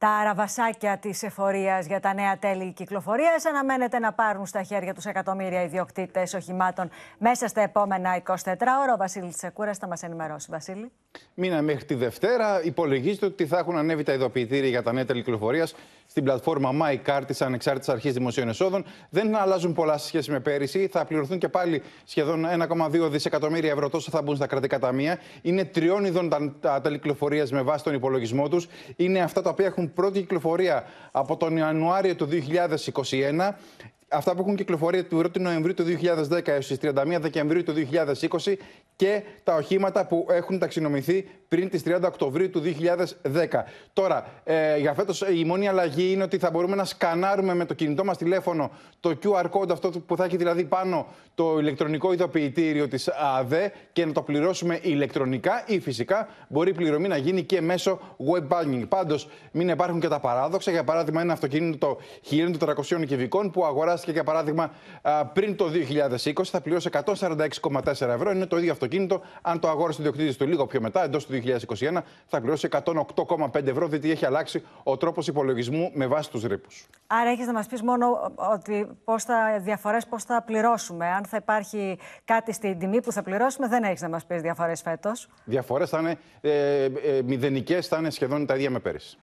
Τα αραβασάκια της εφορίας για τα νέα τέλη κυκλοφορίας αναμένεται να πάρουν στα χέρια τους εκατομμύρια ιδιοκτήτες οχημάτων μέσα στα επόμενα 24 ώρα. Ο Βασίλης Τσεκούρας θα μας ενημερώσει. Βασίλη. Μήνα μέχρι τη Δευτέρα υπολογίζεται ότι θα έχουν ανέβει τα ειδοποιητήρια για τα νέα τέλη κυκλοφορίας στην πλατφόρμα MyCard της Ανεξάρτητης Αρχής Δημοσίων Εσόδων. Δεν αλλάζουν πολλά σε σχέση με πέρυσι. Θα πληρωθούν και πάλι σχεδόν 1,2 δισεκατομμύρια ευρώ τόσο θα μπουν στα κρατικά ταμεία. Είναι τριών ειδών τα, τέλη με βάση τον υπολογισμό τους. Είναι αυτά τα οποία έχουν πρώτη κυκλοφορία από τον Ιανουάριο του 2021 αυτά που έχουν κυκλοφορία του 1 Νοεμβρίου του 2010 έως τις 31 Δεκεμβρίου του 2020 και τα οχήματα που έχουν ταξινομηθεί πριν τις 30 Οκτωβρίου του 2010. Τώρα, ε, για φέτος η μόνη αλλαγή είναι ότι θα μπορούμε να σκανάρουμε με το κινητό μας τηλέφωνο το QR code αυτό που θα έχει δηλαδή πάνω το ηλεκτρονικό ειδοποιητήριο της ΑΔΕ και να το πληρώσουμε ηλεκτρονικά ή φυσικά μπορεί η πληρωμή να γίνει και μέσω web banking. Πάντως, μην υπάρχουν και τα παράδοξα. Για παράδειγμα, ένα αυτοκίνητο 1.400 κυβικών που αγοράζει και για παράδειγμα πριν το 2020 θα πληρώσει 146,4 ευρώ. Είναι το ίδιο αυτοκίνητο. Αν το αγόρασε ο διοκτήτης του λίγο πιο μετά, εντός του 2021, θα πληρώσει 108,5 ευρώ, διότι έχει αλλάξει ο τρόπος υπολογισμού με βάση τους ρήπους. Άρα έχεις να μας πεις μόνο ότι πώς θα, θα πληρώσουμε. Αν θα υπάρχει κάτι στην τιμή που θα πληρώσουμε, δεν έχεις να μας πεις διαφορές φέτος. Διαφορές θα είναι ε, ε μηδενικές, θα είναι σχεδόν τα ίδια με πέρυσι.